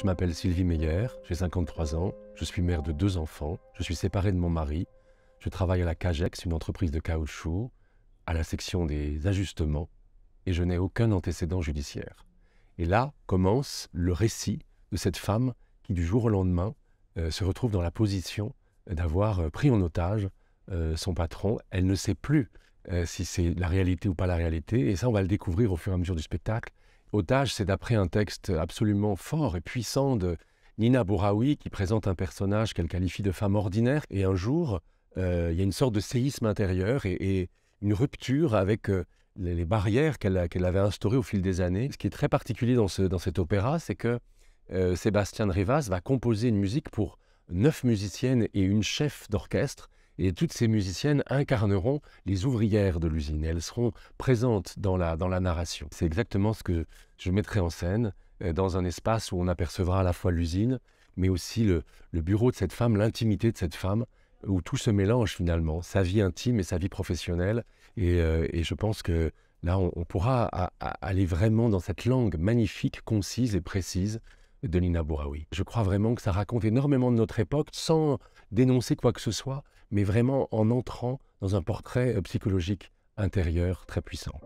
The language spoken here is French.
Je m'appelle Sylvie Meyer, j'ai 53 ans, je suis mère de deux enfants, je suis séparée de mon mari, je travaille à la CAGEX, une entreprise de caoutchouc, à la section des ajustements, et je n'ai aucun antécédent judiciaire. Et là commence le récit de cette femme qui, du jour au lendemain, euh, se retrouve dans la position d'avoir euh, pris en otage euh, son patron. Elle ne sait plus si c'est la réalité ou pas la réalité, et ça, on va le découvrir au fur et à mesure du spectacle. Otage, c'est d'après un texte absolument fort et puissant de Nina Bouraoui qui présente un personnage qu'elle qualifie de femme ordinaire. Et un jour, euh, il y a une sorte de séisme intérieur et, une rupture avec euh, les, barrières qu'elle avait instaurées au fil des années. Ce qui est très particulier dans, ce, dans cet opéra, c'est que euh, Sébastien Rivas va composer une musique pour neuf musiciennes et une chef d'orchestre et toutes ces musiciennes incarneront les ouvrières de l'usine. Elles seront présentes dans la, dans la narration. C'est exactement ce que je mettrai en scène euh, dans un espace où on apercevra à la fois l'usine, mais aussi le, bureau de cette femme, l'intimité de cette femme, où tout se mélange finalement, sa vie intime et sa vie professionnelle. Et, euh, je pense que là, on, pourra aller vraiment dans cette langue magnifique, concise et précise de Nina Bouraoui. Je crois vraiment que ça raconte énormément de notre époque sans dénoncer quoi que ce soit, mais vraiment en entrant dans un portrait euh, psychologique intérieur très puissant.